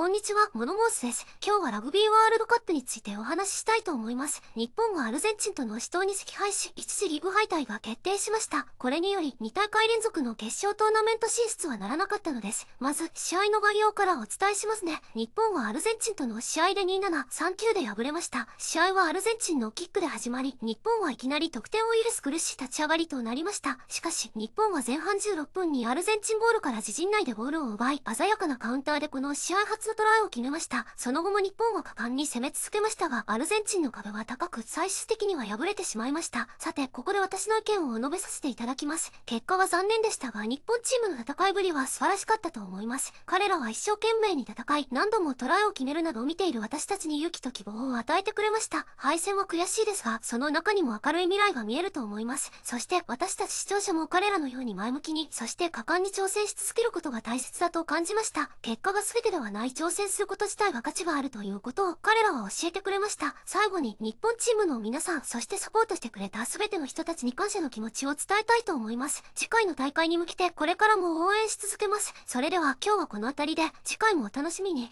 こんにちは、モノモースです。今日はラグビーワールドカップについてお話ししたいと思います。日本はアルゼンチンとの死闘に惜敗し、一時リーグ敗退が決定しました。これにより、2大会連続の決勝トーナメント進出はならなかったのです。まず、試合の概要からお伝えしますね。日本はアルゼンチンとの試合で2-7、3-9で敗れました。試合はアルゼンチンのキックで始まり、日本はいきなり得点を許す苦しい立ち上がりとなりました。しかし、日本は前半16分にアルゼンチンボールから自陣内でボールを奪い、鮮やかなカウンターでこの試合初のトライを決めました。その後も日本は果敢に攻め続けましたが、アルゼンチンの壁は高く、最終的には敗れてしまいました。さて、ここで私の意見を述べさせていただきます。結果は残念でしたが、日本チームの戦いぶりは素晴らしかったと思います。彼らは一生懸命に戦い、何度もトライを決めるなどを見ている私たちに勇気と希望を与えてくれました。敗戦は悔しいですが、その中にも明るい未来が見えると思います。そして、私たち視聴者も彼らのように前向きに、そして果敢に挑戦し続けることが大切だと感じました。結果が全てではない挑戦すること自体は価値があるということを彼らは教えてくれました。最後に日本チームの皆さん、そしてサポートしてくれた全ての人たちに感謝の気持ちを伝えたいと思います。次回の大会に向けてこれからも応援し続けます。それでは今日はこの辺りで、次回もお楽しみに。